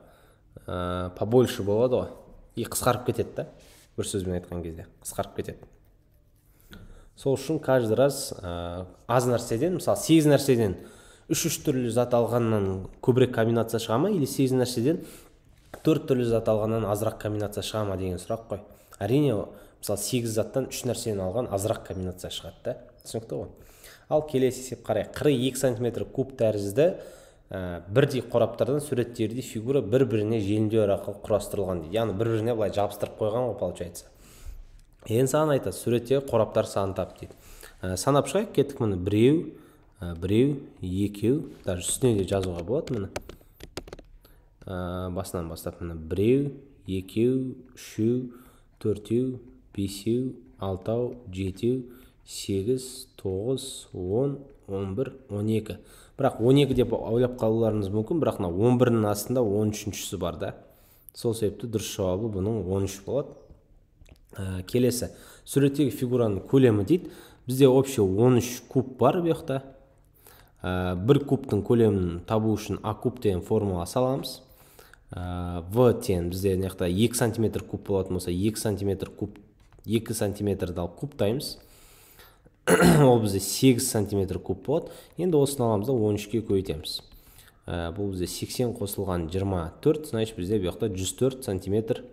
ә, побольше болады ғой и қысқарып кетеді да бір сөзбен айтқан кезде қысқарып кетеді сол үшін каждый раз ә, аз нәрседен мысалы сегіз нәрседен үш үш түрлі зат алғаннан көбірек комбинация шыға ма или сегіз нәрседен төрт түрлі зат алғаннан азырақ комбинация шыға ма деген сұрақ қой әрине мысалы сегіз заттан үш нәрсені алған азырақ комбинация шығады да түсінікті ғой ал келесі есеп қарайық қырық екі сантиметр куб тәрізді ә, бірдей қораптардан суреттердей фигура бір біріне желімдеу арқылы құрастырылған дейді яғни бір біріне былай жабыстырып қойған ғой получается енді саған айтады суреттегі қораптар санын тап дейді ә, э, санап шығайық кеттік міне біреу ә, біреу екеу даже үстіне де жазуға болады міне ә, басынан бастап міне біреу екеу үшеу төртеу бесеу алтау жетеу сегіз тоғыз он он бір он екі бірақ он екі деп ойлап қалуларыңыз мүмкін бірақ мына он бірінің астында он үшіншісі бар да сол себепті дұрыс жауабы бұның он үш болады э, келесі суреттегі фигураның көлемі дейді бізде общий 13 куб бар бұл жақта ә, бір кубтың көлемін табу үшін а куб деген формула саламыз э, в тең бізде мына жақта екі сантиметр куб болатын болса екі сантиметр куб екі сантиметрді алып кубтаймыз ол бізде 8 сантиметр куб болады енді осыны аламыз да он үшке көбейтеміз ә, бұл бізде 80 қосылған 24 значит бізде бұл жақта 104 сантиметр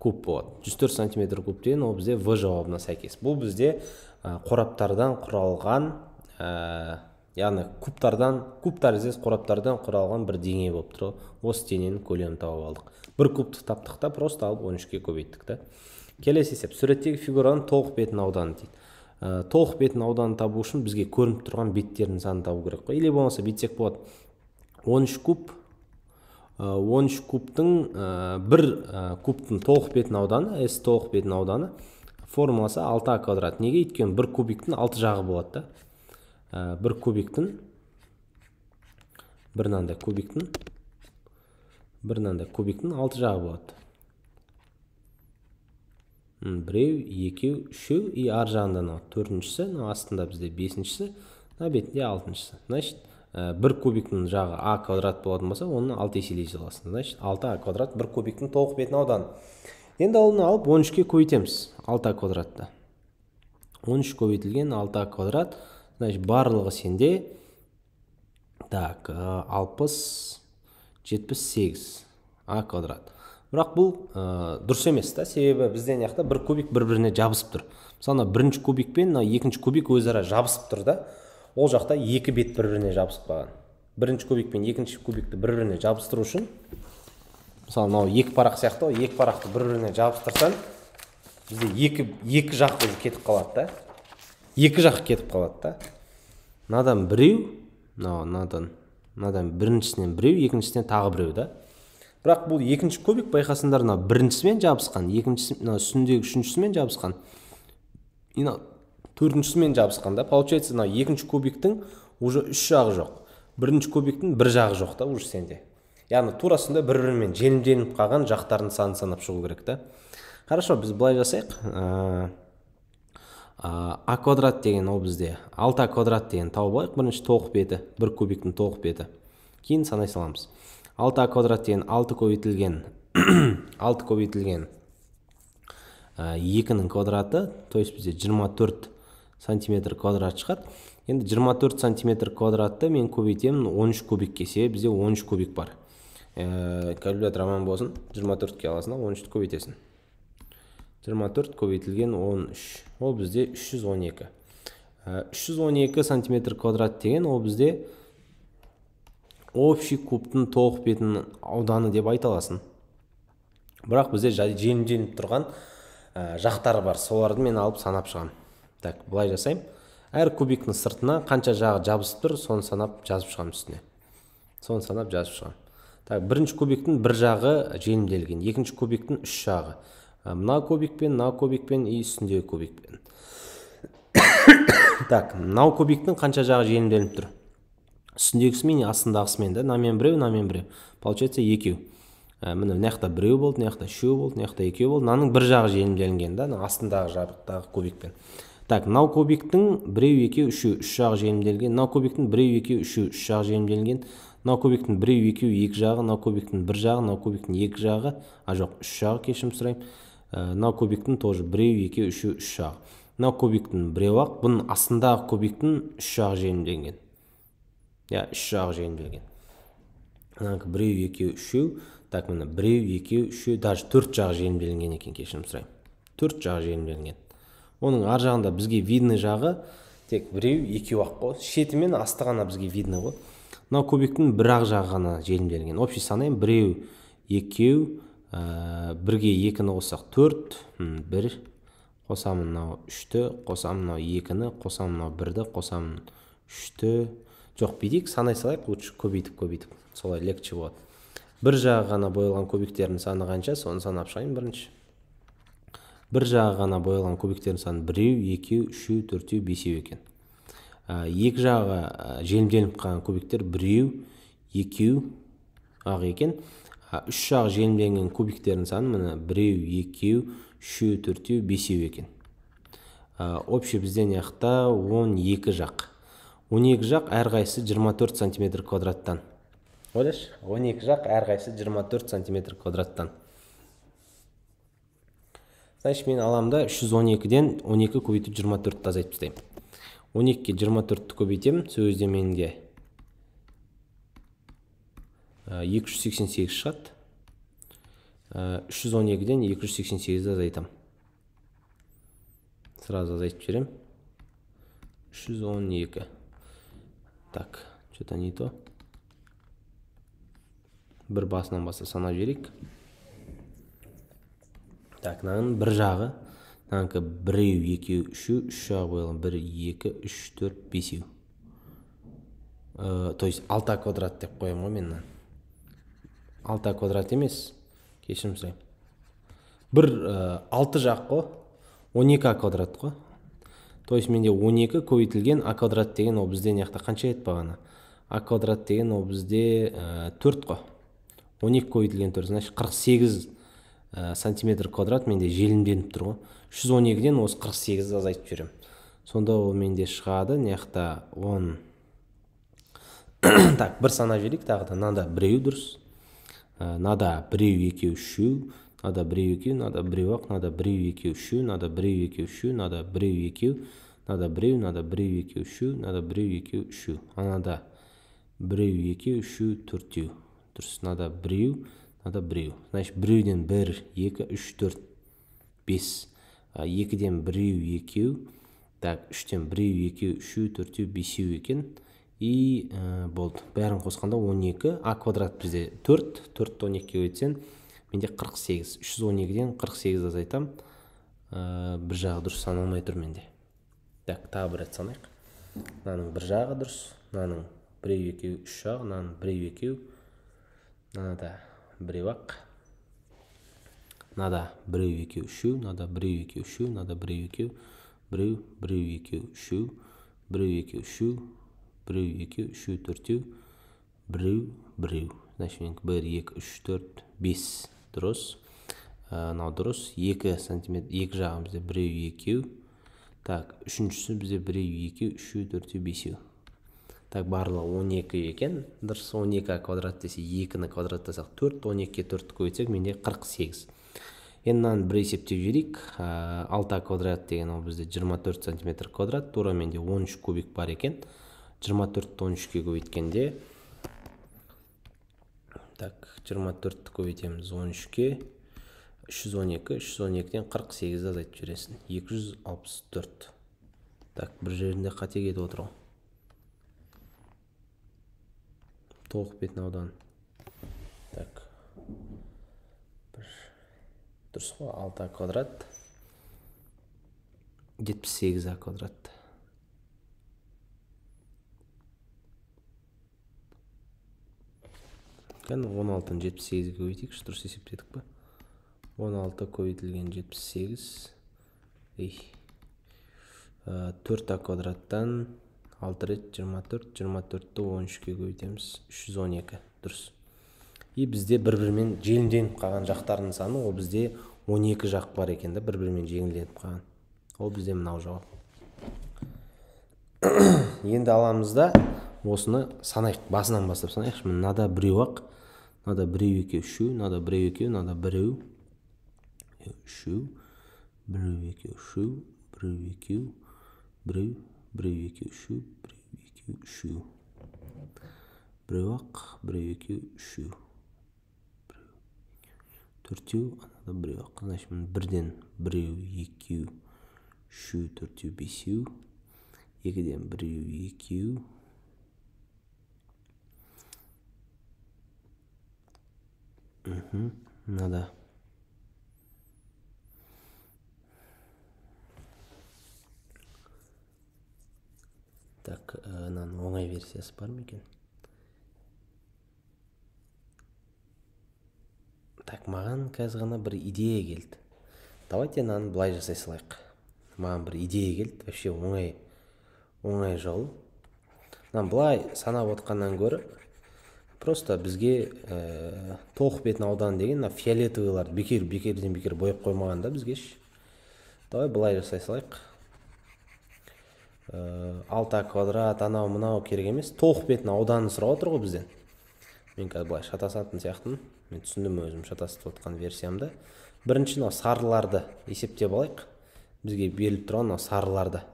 куб болады 104 сантиметр куб деген ол бізде в жауабына сәйкес бұл бізде ә, қораптардан құралған ә, яғни кубтардан куб тәріздес қораптардан құралған бір дене болып тұр осы дененің көлемін тауып алдық бір кубты таптық та просто алып он үшке көбейттік та келесі есеп суреттегі фигураның толық бетін ауданы дейді ә, толық бетін ауданын табу үшін бізге көрініп тұрған беттердің санын табу керек қой или болмаса бүйтсек болады 13 куб э, он үш кубтың э, бір кубтың толық бетін ауданы с толық бетін ауданы формуласы 6 а квадрат неге өйткені бір кубиктің алты жағы болады да бір кубиктің бір мынандай кубиктің бір мынандай кубиктің алты жағы болады біреу екеу үшеу и ар жағында мынау төртіншісі мынау астында бізде бесіншісі мына бетінде алтыншысы значит э, бір кубиктің жағы а квадрат болатын болса оны алты еселей жазасың значит алты а квадрат бір кубиктің толық бетін ауданы енді оны алып он үшке көбейтеміз алты а квадратты он үш көбейтілген алты а квадрат значит барлығы сенде так э, алпыс жетпіс сегіз а квадрат бірақ бұл ә, дұрыс емес та себебі бізде ана жақта бір кубик бір біріне жабысып тұр мысалы бірінші кубик пен мына екінші кубик өзара жабысып тұр да ол жақта екі бет бір біріне жабысып қалған бірінші кубик пен екінші кубикті бір біріне жабыстыру үшін мысалы мынау екі парақ сияқты ғой екі парақты бір біріне жабыстырсаң бізде екі екі жақ өзі кетіп қалады да екі жақ кетіп қалады да мынадан біреу мынау мынадан мынадан біріншісінен біреу екіншісінен тағы біреу да бірақ бұл екінші кубик байқасаңдар мына біріншісімен жабысқан екіншісі мына үстіндегі үшіншісімен жабысқан и мына төртіншісімен жабысқан да получается мына екінші кубиктің уже үш жағы жоқ бірінші кубиктің бір жағы жоқ та уже сенде яғни тура сондай бір бірімен желімделініп қалған жақтардың санын санап шығу керек та хорошо біз былай жасайық ә, а квадрат деген ол бізде алты а квадрат деген тауып алайық бірінші толық беті бір кубиктің толық беті кейін санай саламыз 6 а квадрат деген 6 көбейтілген 6 көбейтілген екінің квадраты то есть бізде 24 сантиметр квадрат шығады енді 24 сантиметр квадратты мен көбейтемін 13 кубик кесе, бізде 13 кубик бар ә, калькулятор аман болсын 24-ке аласың 13-ті көбейтесің 24 көбейтілген 13 ол бізде 312 312 ә, сантиметр квадрат деген ол бізде общий кубтың толық бетін ауданы деп айта аласың бірақ бізде желімделіп тұрған ә, жақтары бар соларды мен алып санап шығамын так былай жасаймын әр кубиктің сыртына қанша жағы жабысып тұр соны санап жазып шығамын үстіне соны санап жазып шығамын так бірінші кубиктің бір жағы желімделген екінші кубиктің үш жағы ә, мына кубикпен мына кубикпен и үстіндегі кубикпен так мынау кубиктің қанша жағы желімделініп тұр үстіндегісімен астындағысымен да мынамен біреу мынамен біреу получается екеу ә, міне мына жақта біреу болды мына жақта үшеу болды мына жақта екеу болды мынаның бір жағы желімделінген да мына астындағы жабықтағы кубикпен так мынау кубиктің біреу екеу үшеу үш жағы желімделген мынау кубиктің біреу екеу үшеу үш жағы желімделген мынау кубиктің біреу екеу екі жағы мынау кубиктің бір жағы мынау кубиктің екі жағы а жоқ үш жағы кешірім сұраймын ә, мынау кубиктің тоже біреу екеу үшеу үш жағы мынау кубиктің біреуі ақ бұның астындағы кубиктің үш жағы желімделген иә үш жағы жеңілген мынанікі біреу екеу үшеу так міне біреу екеу үшеу даже төрт жағы желімделінген екен кешірім сұраймын төрт жағы желімделінген оның ар жағында бізге видный жағы тек біреу екеу ақ қой шеті мен асты ғана бізге видно ғой мынау кубиктің бір ақ жағы ғана желімделген общий санаймын біреу екеу ә, э, бірге екіні қоссақ төрт бір қосамын мынау үшті қосамын мынау екіні қосамын мынау бірді қосамын үшті жоқ бүйтейік санай салайық лучше көбейтіп көбейтіп солай легче болады бір жағы ғана боялған кубиктердің саны қанша соны санап шығайын бірінші бір жағы ғана боялған кубиктердің саны біреу екеу үшеу төртеу бесеу екен ә, екі жағы ә, желімделіп қалған кубиктер біреу екеу ақ екен ә, үш жағы желімделген кубиктердің саны міне біреу екеу үшеу төртеу бесеу екен ә, общий бізде не он екі жақ 12 жақ әрқайсысы 24 сантиметр квадраттан ойлашы 12 жақ әрқайсысы 24 сантиметр квадраттан значит мен аламда 312-ден 12 көбейтіп 24-ті азайтып тастаймын 12-ке 24-ті көбейтемін сол кезде менде 288 шығады 312-ден 288-ді азайтамын сразу азайтып жіберемін 312 так что то не то бір басынан бастап санап жіберейік так мынаның бір жағы мынанікі біреу екеу үшеу үш жағы қойылған бір екі үш төрт бесеу э, то есть алта квадрат деп қоямын ғой мен мынаны алта квадрат емес кешірім сұраймын бір э, алты жақ қой он екі а квадрат қой то есть менде 12 көбейтілген а квадрат деген ол бізде мына жақта қанша еді бағана а квадрат деген ол бізде ә, төрт қой он екі көбейтілген төрт значит қырық сегіз ә, сантиметр квадрат менде желімденіп тұр ғой жүз он екіден осы қырық сегізді азайтып жіберемін сонда ол менде шығады мына жақта он так бір санап жіберейік тағы да мынада біреу дұрыс мынада ә, біреу екеу үшеу мынада біреу екеу надо біреу ақ надо біреу екеу үшеу надо біреу екеу үшеу надо біреу екеу надо біреу надо біреу екеу үшеу надо біреу екеу үшеу анада біреу екеу үшеу төртеу дұрыс надо біреу надо біреу значит біреуден бір екі үш төрт бес екіден біреу екеу так үштен біреу екеу үшеу төртеу бесеу екен и э, болды бәрін қосқанда 12 а квадрат бізде төрт төртті он екіге бөлсең менде 48 312-ден 48 азайтамын ә, бір жағы дұрыс саналмай тұр менде так тағы бір рет санайық мынаның бір жағы дұрыс мынаның біреу екеу үш жағы мынаның біреу екеу мынада біреу ақ мынада біреу екеу үшеу мынада біреу екеу үшеу мынада біреу екеу біреу біреу екеу үшеу біреу екеу үшеу біреу екеу үшеу төртеу біреу біреу значит бір екі үш төрт бес дұрыс мынау э, дұрыс екі сантиметр екі жағы бізде біреу екеу так үшіншісі бізде біреу екеу үшеу төртеу бесеу так барлығы он екі екен дұрыс он екі квадрат десе екіні квадраттасақ төрт он екіге төртті көбейтсек менде қырық сегіз енді мынаны бір есептеп жіберейік э, алты квадрат деген ол бізде жиырма төрт сантиметр квадрат тура менде он үш кубик бар екен жиырма төртті он үшке көбейткенде так 24-ті көбейтеміз 13-ке 312 312-ден 48-ді азайтып жібересің 264 так бір жерінде қате кетіп отыр ғой тоқ бетін аудан так бір дұрыс қой а квадрат 78 а квадрат өткен он алтыны жетпіс сегізге көбейтейікші дұрыс есептедік па он алты көбейтілген жетпіс сегіз ә, төрт а квадраттан алты рет жиырма төрт жиырма төртті он үшке көбейтеміз үш жүз он екі дұрыс и бізде бір бірімен желімденіп қалған жақтардың саны ол бізде он екі жақ бар екен да бір бірімен жеңілденіп қалған ол бізде мынау жауап енді аламыз да осыны санайық басынан бастап санайықшы мынада біреу ақ мынада біреу екеу үшеу мынада біреу екеу мынада біреу үшеу біреу екеу үшеу біреу екеу біреу біреу екеу үшеу біреу екеу үшеу біреу ақ біреу екеу үшеу төртеу анада біреу ақ значит бірден біреу екеу үшеу төртеу бесеу екіден біреу екеу Угу, ну да. Так, мынаның э, оңай версиясы бар ма екен так маған қазір ғана бір идея келді давайте мынаны былай жасай салайық маған бір идея келді вообще оңай оңай жол мынаны былай санап отқаннан гөрі просто бізге ә, тоқ бетін ауданы деген мына фиолетовыйларды бекер бекерден бекер бояп қоймаған да бізге давай былай жасай салайық ә, алта квадрат анау мынау керек емес тоқ бетін ауданын сұрап отыр ғой бізден мен қазір былай шатасатын сияқтымын мен түсіндім өзім шатасып отқан версиямды бірінші мынау сарыларды есептеп алайық бізге беріліп тұрған мынау сарыларды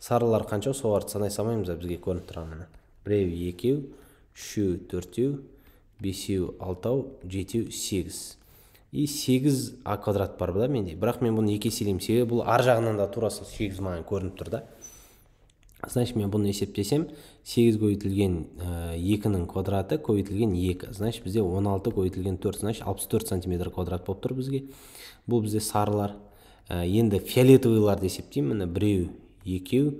сарылар қанша соларды санай салмаймыз бізге көрініп тұрған міне біреу екеу үшеу төртеу бесеу алтау жетеу сегіз и сегіз а квадрат бар да менде бірақ мен бұны екі еселеймін себебі бұл ар жағынан да тура сол сегіз маған көрініп тұр да значит мен бұны есептесем сегіз көбейтілген э, екінің квадраты көбейтілген екі значит бізде он алты көбейтілген төрт значит алпыс төрт сантиметр квадрат болып тұр бізге бұл бізде сарылар э, енді фиолетовыйларды есептеймін міне біреу екеу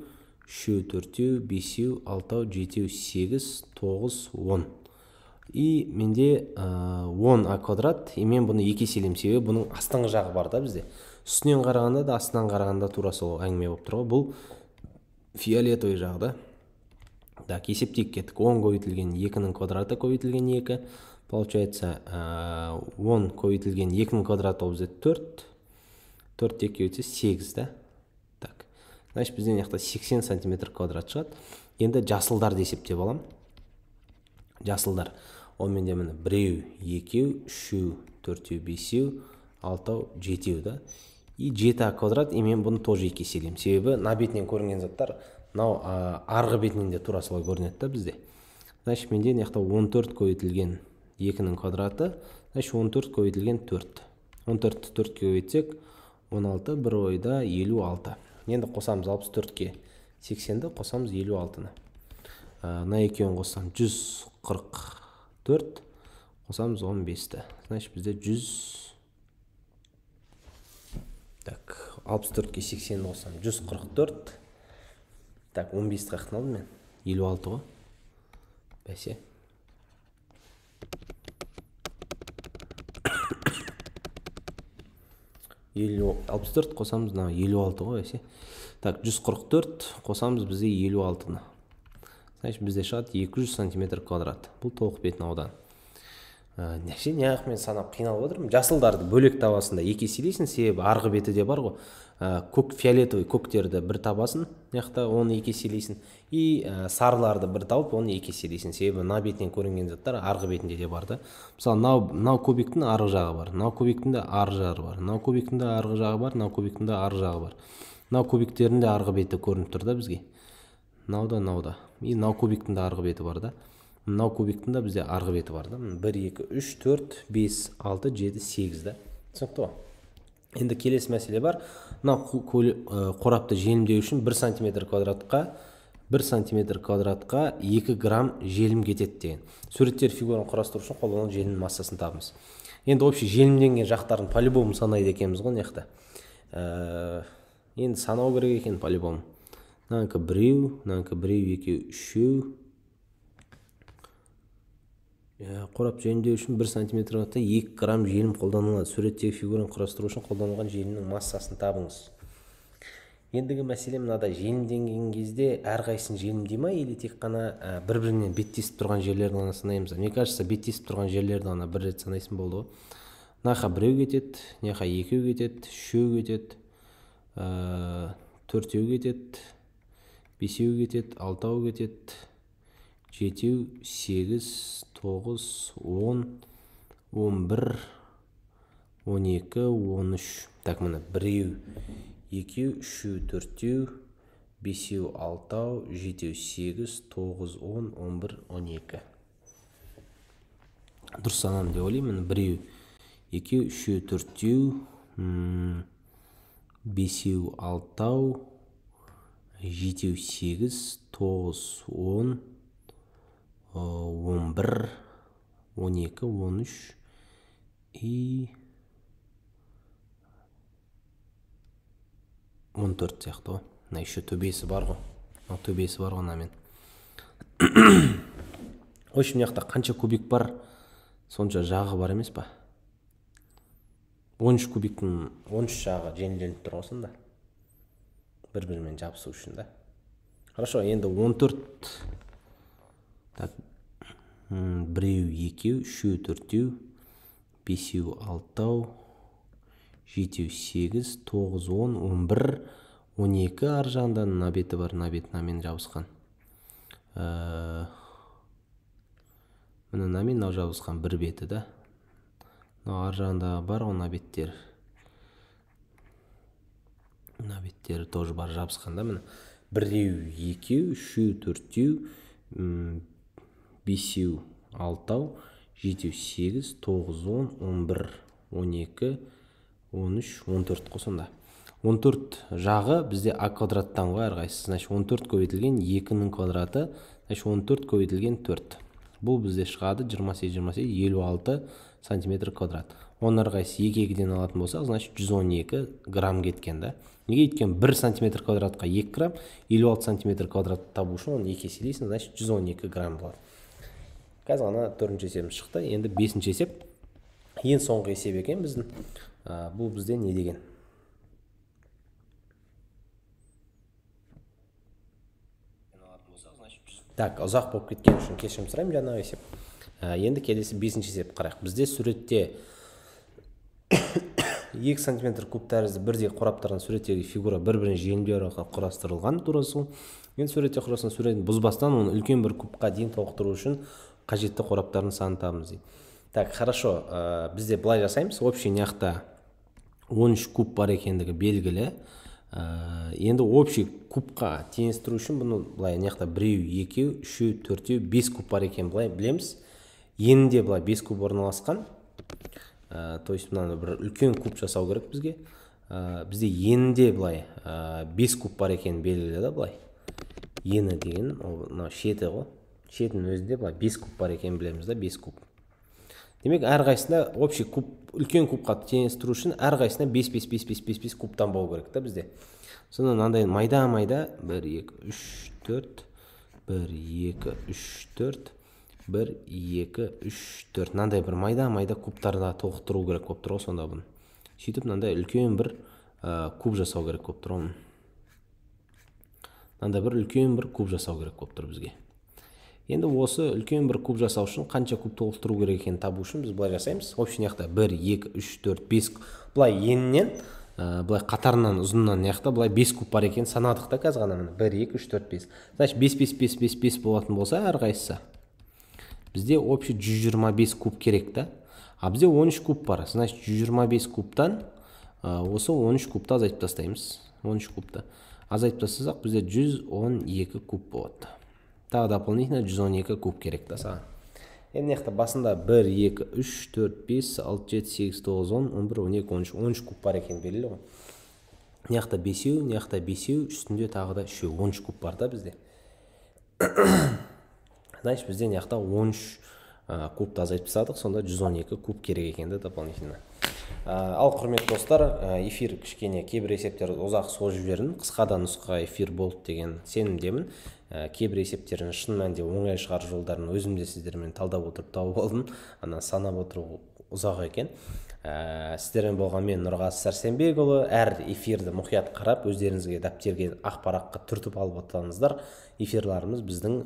үшеу төртеу бесеу алтау жетеу сегіз тоғыз он и менде он а квадрат и мен бұны екі еселеймін себебі бұның астыңғы жағы бар да бізде үстінен қарағанда да астынан қарағанда тура сол әңгіме болып тұр ғой бұл фиолетовый жағы да так есептейік кеттік он көбейтілген екінің квадраты көбейтілген екі получается он көбейтілген екінің квадраты ол бізде төрт төртті екіге сегіз да значит бізде мына жақта сексен сантиметр квадрат шығады енді жасылдарды есептеп аламын жасылдар ол менде міне біреу екеу үшеу төртеу бесеу алтау жетеу да и жеті а квадрат и мен бұны тоже екі еселеймін себебі мына бетінен көрінген заттар мынау арғы бетінен де тура солай көрінеді да бізде значит менде мына жақта он төрт көбейтілген екінің квадраты значит он төрт көбейтілген төрт он төртті төртке көбейтсек он алты бір ойда елу алты енді қосамыз 64-ке 80-ді қосамыз 56-ны мына ә, екеуін қоссам 144 қосамыз 15-ті значит бізде 100 так 64-ке 80-ді қоссам 144 так 15-ті қаяқтан алдым мен 56 ғой бәсе елу алпыс төрт қосамыз мына елу алты ғой ше так жүз қырық төрт қосамыз бізде елу алтыны значит бізде шығады екі жүз сантиметр квадрат бұл толық бетін ауданы Ә, әшейін неғып санап қиналып отырмын жасылдарды бөлек табасың да екі еселейсің себебі арғы беті де бар ғой ә, көк фиолетовый көктерді бір табасың мына жақта оны екі еселейсің и ә, сарыларды бір тауып оны екі еселейсің себебі мына бетінен көрінген заттар арғы бетінде де бар да мысалы мынау мынау кубиктің арғы жағы бар мынау кубиктің де арғы жағы бар мынау кубиктің де арғы жағы бар мынау кубиктің де арғы жағы бар мынау кубиктердің де арғы беті көрініп тұр да бізге мынау да мынау да и мынау кубиктің де арғы беті бар да мынау кубиктің да бізде арғы беті бар да бір екі үш төрт бес алты жеті сегіз да түсінікті ғой енді келесі мәселе бар мынау қорапты желімдеу үшін бір сантиметр квадратқа бір сантиметр квадратқа екі грамм желім кетеді деген суреттер фигураны құрастыру үшін қолданылған желімнің массасын табыңыз енді общий желімденген жақтарын по любому санайды екенбіз ғой мына жақта ә, енді санау керек екен по любому мынанікі біреу мынанікі біреу екеу үшеу Э, қорап жөндеу үшін бір сантиметр екі грамм желім қолданылады суреттегі фигураны құрастыру үшін қолданылған желімнің массасын табыңыз ендігі мәселе мынада желімдеген кезде әрқайсысын желімдей ма или тек қана ә, э, бір бірінен беттесіп тұрған жерлерді ғана санаймыз мне кажется беттесіп тұрған жерлерді ғана бір рет санайсың болды ғой мына жаққа біреу кетеді мына жаққа екеу кетеді үшеу кетеді ә, төртеу кетеді бесеу кетеді алтау кетеді жетеу сегіз тоғыз он он бір он екі он үш так міне біреу екеу үшеу төртеу бесеу алтау жетеу сегіз тоғыз он он бір он екі дұрыс санамын деп ойлаймын біреу екеу үшеу төртеу бесеу алтау жетеу сегіз тоғыз он Э, он бір он екі он үш и он төрт сияқты ғой мына еще төбесі бар ғой мына төбесі бар ғой мынамен в общем мына жақта қанша кубик бар сонша жағы бар емес па он үш кубиктің он үш жағы жеңілденіп тұр ғой сонда бір бірімен жабысу үшін да хорошо енді он төрт біреу екеу үшеу төртеу бесеу алтау жетеу сегіз тоғыз он он бір он екі ар жағында набеті бар намен жабысқан ә, міне мынамен мынау жабысқан бір беті да мынау ар жағында бар ғой набеттер набеттері тоже бар жабысқан да міне біреу екеу үшеу төртеу бесеу алтау жетеу сегіз тоғыз он он бір он екі он үш он төрт қой сонда он төрт жағы бізде а квадраттан ғой әрқайсысы значит он төрт көбейтілген екінің квадраты значит он төрт көбейтілген төрт бұл бізде шығады жиырма сегіз жиырма сегіз елу алты сантиметр квадрат оның әрқайсысы екі екіден алатын болсақ значит жүз он екі грамм кеткен да неге өйткені бір сантиметр квадратқа екі грамм елу алты сантиметр квадратты табу үшін оны екі еселейсің значит жүз он екі грамм болады қазір ғана төртінші есебіміз шықты енді бесінші есеп ең соңғы есеп екен біздің ә, бұл бізде не деген так ұзақ болып кеткен үшін кешірім сұраймын жаңағы есеп ә, енді келесі бесінші есеп қарайық бізде суретте екі сантиметр куб тәрізді бірдей қораптардан суреттегі фигура бір біріне желімдер арқылы құрастырылған тура сол енді суретте құрастырған суретін бұзбастан оны үлкен бір кубқа дейін толықтыру үшін қажетті қораптардың санын табамыз дейді так хорошо ә, э, бізде былай жасаймыз общий мына 13 он үш куб бар екендігі белгілі ә, енді общий кубқа теңестіру үшін бұны былай мына жақта біреу екеу үшеу төртеу бес куб бар екенін былай білеміз енінде былай бес куб орналасқан ә, то есть мынаны бір үлкен куб жасау керек бізге ә, бізде енінде былай ә, бес куб бар екені белгілі да былай ені деген ол мынау шеті ғой шетінің өзінде былай бес куб бар екенін білеміз да бес куб демек әрқайсысында общий куб үлкен кубқа теңестіру үшін әрқайсысына бес бес бес бес бес бес кубтан болу керек та бізде сонда мынандай майда майда бір екі үш төрт бір екі үш төрт бір екі үш төрт мынандай бір майда майда кубтарда толықтыру керек болып тұр ғой сонда бұны сөйтіп мынандай үлкен бір ә, куб жасау керек болып тұр ғой мынандай бір үлкен бір куб жасау керек болып тұр бізге енді осы үлкен бір куб жасау үшін қанша куб толықтыру керек екенін табу үшін біз былай жасаймыз общий мына жақта бір екі үш төрт бес былай енінен ә, былай қатарынан ұзынынан мына жақта былай бес куб бар екенін санадық та қазір ғана міне бір екі үш төрт бес значит бес бес бес бес бес болатын болса әрқайсысы бізде общий жүз жиырма бес куб керек та а бізде он үш куб бар значит жүз жиырма бес кубтан ә, осы он үш кубты азайтып тастаймыз он үш кубты азайтып тастасақ бізде жүз он екі куб болады тағы дополнительно 112 куб керек та саған енді мына басында бір екі үш төрт бес алты жеті сегіз тоғыз он он бір он екі он үш он үш куб бар екені белгілі ғой мына жақта бесеу мына жақта бесеу үстінде тағы да үшеу он үш куб бар да бізде значит бізде мына жақта он үш кубты азайтып тастадық сонда 112 куб керек екен да дополнительно Э, ал құрметті достар э, эфир кішкене кейбір есептерді ұзақ созып жібердім қысқа да нұсқа эфир болды деген сенімдемін ә, кейбір есептерін шын мәнінде оңай шығару жолдарын өзім де сіздермен талдап отырып тауып алдым ана санап отыру ұзақ екен ә, сіздермен болған мен нұрғазы сәрсенбекұлы әр эфирді мұқият қарап өздеріңізге дәптерге ақпаратқа түртіп алып отырсаңыздар эфирларымыз біздің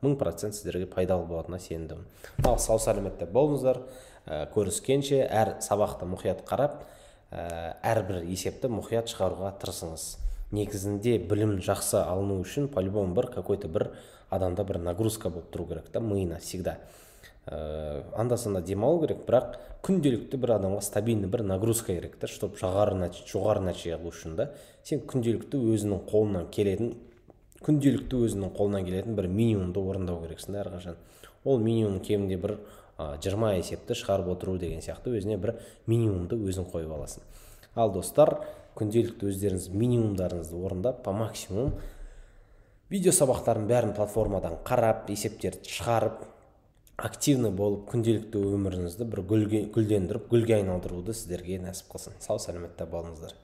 мың процент сіздерге пайдалы болатынына сенімдімін ал сау саламатта болыңыздар ә, көріскенше әр сабақты мұқият қарап ә, әрбір есепті мұқият шығаруға тырысыңыз негізінде білім жақсы алыну үшін по любому бір какой то бір адамда бір нагрузка болып тұру керек та миына всегда ә, анда санда демалу керек бірақ күнделікті бір адамға стабильный бір нагрузка керек та чтобы жоғары жоғары нәтиже алу үшін да сен күнделікті өзінің қолынан келетін күнделікті өзінің қолынан келетін бір минимумды орындау керексің да әрқашан ол минимум кемінде бір жиырма есепті шығарып отыру деген сияқты өзіне бір минимумды өзің қойып аласың ал достар күнделікті өздеріңіз минимумдарыңызды орындап по максимум видео сабақтарын бәрін платформадан қарап есептерді шығарып активный болып күнделікті өміріңізді бір гүлге гүлдендіріп гүлге айналдыруды сіздерге нәсіп қылсын сау саламатта болыңыздар